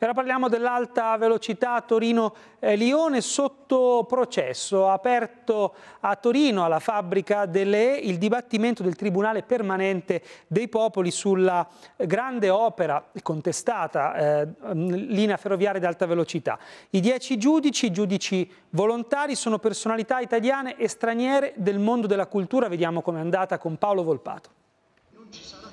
E ora parliamo dell'alta velocità Torino-Lione eh, sotto processo. Aperto a Torino, alla fabbrica delle E, il dibattimento del Tribunale Permanente dei Popoli sulla grande opera contestata, eh, linea ferroviaria ad alta velocità. I dieci giudici, giudici volontari, sono personalità italiane e straniere del mondo della cultura. Vediamo com'è andata con Paolo Volpato. Non ci sarà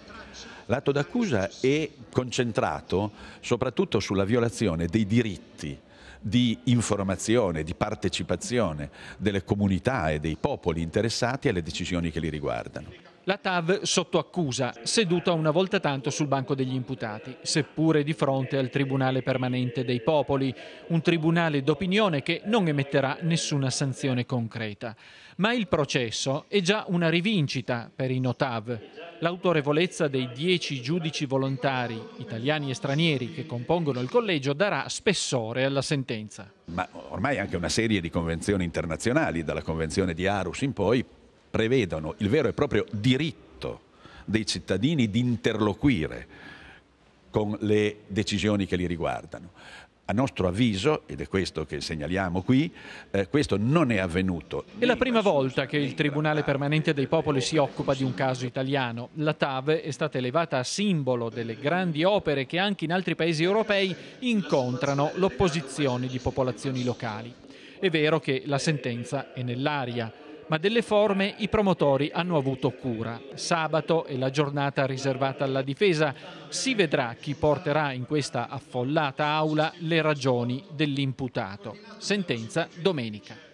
L'atto d'accusa è concentrato soprattutto sulla violazione dei diritti di informazione, di partecipazione delle comunità e dei popoli interessati alle decisioni che li riguardano. La TAV sotto accusa, seduta una volta tanto sul banco degli imputati, seppure di fronte al Tribunale permanente dei popoli, un tribunale d'opinione che non emetterà nessuna sanzione concreta. Ma il processo è già una rivincita per i NOTAV, L'autorevolezza dei dieci giudici volontari, italiani e stranieri, che compongono il collegio darà spessore alla sentenza. Ma ormai anche una serie di convenzioni internazionali, dalla Convenzione di Arus in poi, prevedono il vero e proprio diritto dei cittadini di interloquire con le decisioni che li riguardano. A nostro avviso, ed è questo che segnaliamo qui, eh, questo non è avvenuto. È la prima volta che il Tribunale Permanente dei Popoli si occupa di un caso italiano. La TAV è stata elevata a simbolo delle grandi opere che anche in altri paesi europei incontrano l'opposizione di popolazioni locali. È vero che la sentenza è nell'aria ma delle forme i promotori hanno avuto cura. Sabato è la giornata riservata alla difesa. Si vedrà chi porterà in questa affollata aula le ragioni dell'imputato. Sentenza domenica.